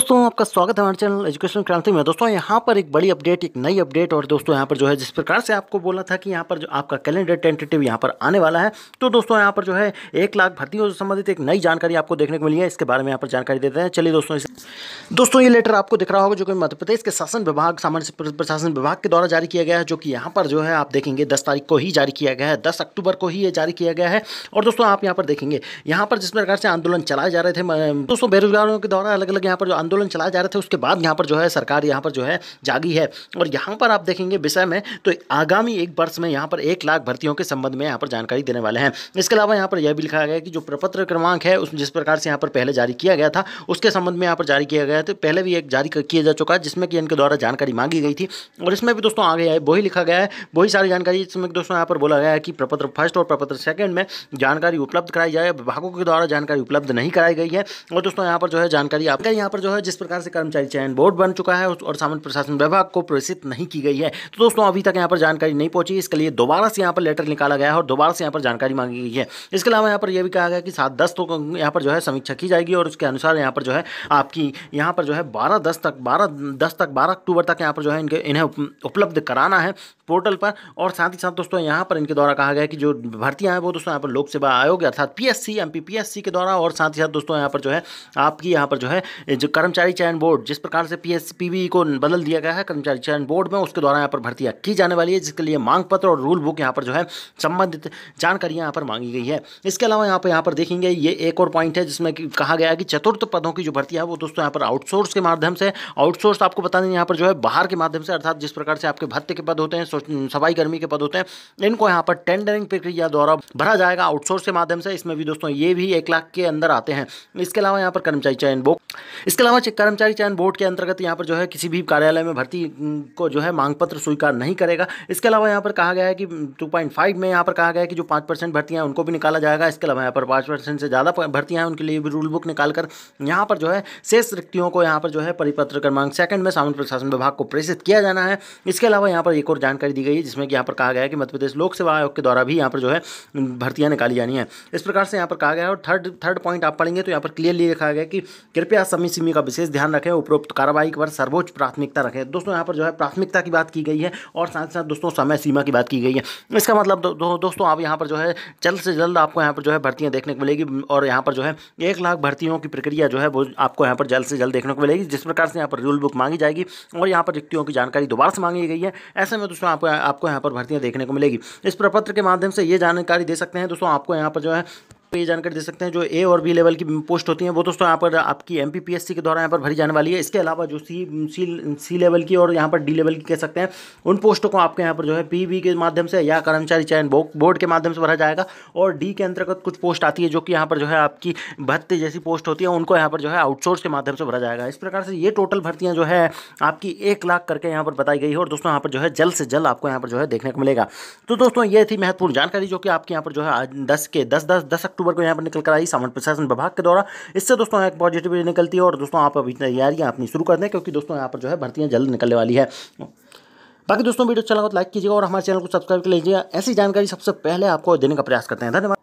दोस्तों आपका स्वागत है हमारे चैनल एजुकेशन क्रांति में दोस्तों यहाँ पर एक बड़ी अपडेट एक नई अपडेट और दोस्तों यहाँ पर जो है जिस प्रकार से आपको बोला था कि यहाँ पर जो आपका कैलेंडर टेंटेटिव यहाँ पर आने वाला है तो दोस्तों यहाँ पर जो है एक लाख भर्तियों से संबंधित एक नई जानकारी आपको देखने को मिली है इसके बारे में यहाँ पर जानकारी देते हैं चलिए दोस्तों दोस्तों ये लेटर आपको दिख रहा होगा जो कि मध्य प्रदेश के शासन विभाग सामान्य प्रशासन विभाग के द्वारा जारी किया गया है जो कि यहाँ पर जो है आप देखेंगे दस तारीख को ही जारी किया गया है दस अक्टूबर को ही ये जारी किया गया है और दोस्तों आप यहाँ पर देखेंगे यहाँ पर जिस प्रकार से आंदोलन चलाए जा रहे थे दोस्तों बेरोजगारों के द्वारा अलग अलग यहाँ पर जो आंदोलन चलाए जा रहे थे उसके बाद यहाँ पर जो है सरकार यहाँ पर जो है जागी है और यहाँ पर आप देखेंगे विषय में तो आगामी एक वर्ष में यहाँ पर एक लाख भर्तियों के संबंध में यहाँ पर जानकारी देने वाले हैं इसके अलावा यहाँ पर यह भी लिखा गया कि जो प्रपत्र क्रमांक है उस जिस प्रकार से यहाँ पर पहले जारी किया गया था उसके संबंध में यहाँ पर जारी किया गया था पहले भी एक जारी किया जा चुका है जिसमें कि इनके द्वारा जानकारी मांगी गई थी और इसमें भी दोस्तों आगे है वही लिखा गया है वही सारी जानकारी इसमें दोस्तों यहाँ पर बोला गया है कि प्रपत्र फर्स्ट और प्रपत्र सेकंड में जानकारी उपलब्ध कराई जाए विभागों के द्वारा जानकारी उपलब्ध नहीं कराई गई है और दोस्तों यहाँ पर जो है जानकारी आपका यहाँ पर जो है है जिस प्रकार से कर्मचारी चयन बोर्ड बन चुका है और सामान्य प्रशासन विभाग को प्रेषित नहीं की गई है तो दोस्तों अभी तक यहाँ पर जानकारी नहीं पहुंची इसके लिए दोबारा से यहाँ पर लेटर निकाला गया है और दोबारा से यहाँ पर जानकारी मांगी गई है इसके अलावा यहाँ पर यह भी कहा गया कि सात दस तो यहाँ पर जो है समीक्षा की जाएगी और उसके अनुसार यहाँ पर जो है आपकी यहाँ पर जो है बारह दस तक बारह दस तक बारह अक्टूबर तक यहाँ पर जो है इनके इन्हें उपलब्ध कराना है पोर्टल पर और साथ ही साथ दोस्तों यहाँ पर इनके द्वारा कहा गया कि जो भर्तियाँ हैं वो दोस्तों यहाँ पर लोक सेवा आयोग अर्थात पी एस के द्वारा और साथ ही साथ दोस्तों यहाँ पर जो है आपकी यहाँ पर जो है जो कर्मचारी चयन बोर्ड जिस प्रकार से पीएसपीबी को बदल दिया गया है कर्मचारी चयन बोर्ड में उसके द्वारा यहाँ पर भर्तियाँ की जाने वाली है जिसके लिए मांग पत्र और रूल बुक यहाँ पर जो है संबंधित जानकारियाँ यहाँ पर मांगी गई है इसके अलावा यहाँ पर यहाँ पर देखेंगे ये एक और पॉइंट है जिसमें कहा गया है कि चतुर्थ पदों की जो भर्ती है वो दोस्तों यहाँ पर आउटसोर्स के माध्यम से आउटसोर्स आपको बता दें यहाँ पर जो है बाहर के माध्यम से अर्थात जिस प्रकार से आपके भत्ते के पद होते हैं सफाई कर्मी के पद होते हैं इनको यहाँ पर टेंडरिंग प्रक्रिया द्वारा भरा जाएगा आउटसोर्स के माध्यम से इसमें भी दोस्तों ये भी एक लाख के अंदर आते हैं इसके अलावा यहाँ पर कर्मचारी चयन बुक इसके अलावा कर्मचारी चयन बोर्ड के अंतर्गत यहाँ पर जो है किसी भी कार्यालय में भर्ती को जो है मांग पत्र स्वीकार नहीं करेगा इसके अलावा यहाँ पर कहा गया है कि 2.5 में यहाँ पर कहा गया है कि जो पाँच परसेंट भर्तियाँ उनको भी निकाला जाएगा इसके अलावा यहाँ पर पाँच परसेंट से ज़्यादा भर्तियाँ हैं उनके लिए भी रूल बुक निकाल कर यहाँ पर जो है शेष रिक्तियों को यहाँ पर जो है परिपत्र क्रमांक सेकंड में सामान्य प्रशासन विभाग को प्रेषित किया जाना है इसके अलावा यहाँ पर एक और जानकारी दी गई है जिसमें कि यहाँ पर कहा गया है कि मध्यप्रदेश लोक सेवा आयोग के द्वारा भी यहाँ पर जो है भर्तियाँ निकाली जानी है इस प्रकार से यहाँ पर कहा गया है और थर्ड थर्ड पॉइंट आप पढ़ेंगे तो यहाँ पर क्लियरली लिखा गया कि कृपया समय सीमिका का विशेष ध्यान रखें उपरोक्त कार्रवाई पर सर्वोच्च प्राथमिकता रखें दोस्तों यहाँ पर जो है प्राथमिकता की बात की गई है और साथ साथ दोस्तों समय सीमा की बात की गई है इसका मतलब दोस्तों आप यहाँ पर जो है जल्द से जल्द आपको यहाँ पर जो है भर्तियाँ देखने को मिलेगी और यहाँ पर जो है एक लाख भर्तियों की प्रक्रिया जो है वो आपको यहाँ पर जल्द से जल्द देखने को मिलेगी जिस प्रकार से यहाँ पर रूल बुक मांगी जाएगी और यहाँ पर रिक्तियों की जानकारी दोबारा से मांगी गई है ऐसे में दोस्तों आपको आपको यहाँ पर भर्तियाँ देखने को मिलेगी इस प्रपत्र के माध्यम से ये जानकारी दे सकते हैं दोस्तों आपको यहाँ पर जो है ये जानकारी दे सकते हैं जो ए और बी लेवल की पोस्ट होती हैं वो दोस्तों यहाँ पर आपकी एम के द्वारा यहाँ पर भरी जाने वाली है इसके अलावा जो सी सी सी लेवल की और यहाँ पर डी लेवल की कह सकते हैं उन पोस्टों को आपके यहाँ पर जो है पी के माध्यम से या कर्मचारी चयन बोर्ड के माध्यम से भरा जाएगा और डी के अंतर्गत कुछ पोस्ट आती है जो कि यहाँ पर जो है आपकी भत्ते जैसी पोस्ट होती है उनको यहाँ पर जो है आउटसोर्स के माध्यम से भरा जाएगा इस प्रकार से ये टोटल भर्तियाँ जो है आपकी एक लाख करके यहाँ पर बताई गई है और दोस्तों यहाँ पर जो है जल्द से जल्द आपको यहाँ पर जो है देखने को मिलेगा तो दोस्तों ये थी महत्वपूर्ण जानकारी जो कि आपके यहाँ पर जो है आज दस के दस दस दस अक्टूबर को यहाँ पर निकल कर आई सामान्य प्रशासन विभाग के द्वारा इससे दोस्तों एक पॉजिटिव निकलती है और दोस्तों आप अभी तैयारियाँ अपनी शुरू कर दें क्योंकि दोस्तों यहाँ पर जो है भर्तियाँ जल्द निकलने वाली है बाकी दोस्तों वीडियो चला अच्छा तो लाइक कीजिएगा और हमारे चैनल को सब्सक्राइब कर लीजिएगा ऐसी जानकारी सबसे पहले आपको देने का प्रयास करते हैं धन्यवाद